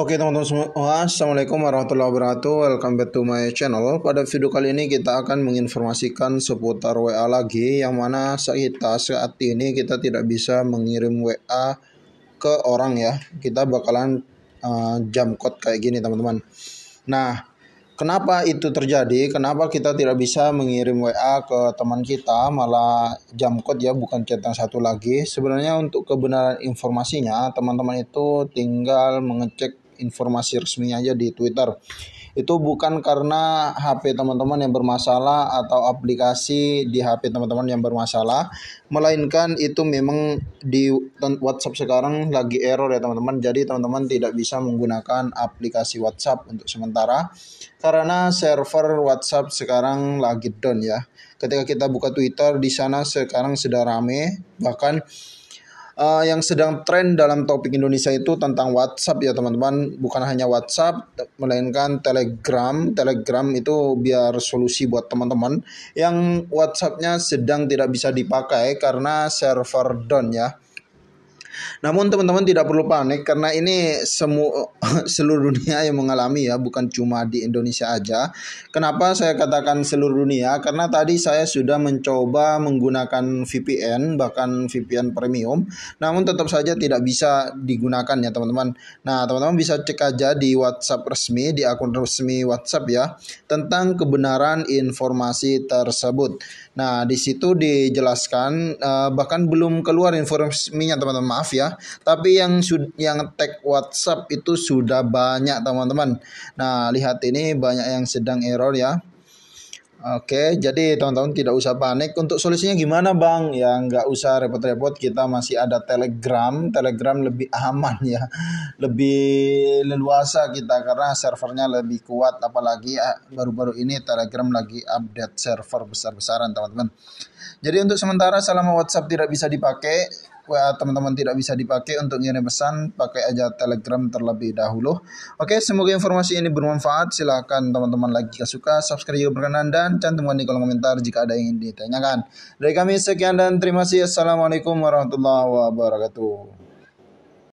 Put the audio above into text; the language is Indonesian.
Oke teman-teman semua, Assalamualaikum warahmatullahi wabarakatuh Welcome back to my channel Pada video kali ini kita akan menginformasikan seputar WA lagi Yang mana kita saat ini kita tidak bisa mengirim WA ke orang ya Kita bakalan uh, jam code kayak gini teman-teman Nah, kenapa itu terjadi? Kenapa kita tidak bisa mengirim WA ke teman kita malah jam code ya bukan centang satu lagi? Sebenarnya untuk kebenaran informasinya teman-teman itu tinggal mengecek informasi resminya aja di Twitter. Itu bukan karena HP teman-teman yang bermasalah atau aplikasi di HP teman-teman yang bermasalah, melainkan itu memang di WhatsApp sekarang lagi error ya teman-teman. Jadi teman-teman tidak bisa menggunakan aplikasi WhatsApp untuk sementara karena server WhatsApp sekarang lagi down ya. Ketika kita buka Twitter di sana sekarang sudah rame bahkan uh, yang sedang tren dalam topik Indonesia itu tentang WhatsApp ya teman-teman bukan hanya WhatsApp melainkan Telegram Telegram itu biar solusi buat teman-teman yang WhatsAppnya sedang tidak bisa dipakai karena server down ya namun teman-teman tidak perlu panik karena ini semua seluruh dunia yang mengalami ya, bukan cuma di Indonesia aja. Kenapa saya katakan seluruh dunia? Karena tadi saya sudah mencoba menggunakan VPN bahkan VPN premium, namun tetap saja tidak bisa digunakan ya teman-teman. Nah, teman-teman bisa cek aja di WhatsApp resmi di akun resmi WhatsApp ya tentang kebenaran informasi tersebut. Nah, di situ dijelaskan uh, bahkan belum keluar informasinya teman-teman maaf ya. Tapi yang yang tag WhatsApp itu sudah banyak teman-teman. Nah, lihat ini banyak yang sedang error ya. Oke, jadi teman-teman tidak usah panik. Untuk solusinya gimana bang? Ya nggak usah repot-repot. Kita masih ada Telegram. Telegram lebih aman ya, lebih leluasa kita karena servernya lebih kuat. Apalagi ah, baru-baru ini Telegram lagi update server besar-besaran teman-teman. Jadi untuk sementara selama WhatsApp tidak bisa dipakai, WA teman-teman tidak bisa dipakai untuk ngirim pesan, pakai aja Telegram terlebih dahulu. Oke, semoga informasi ini bermanfaat. Silahkan teman-teman like suka, subscribe juga berkenan, dan cantumkan di kolom komentar jika ada yang ingin ditanyakan. Dari kami sekian dan terima kasih. Assalamualaikum warahmatullahi wabarakatuh.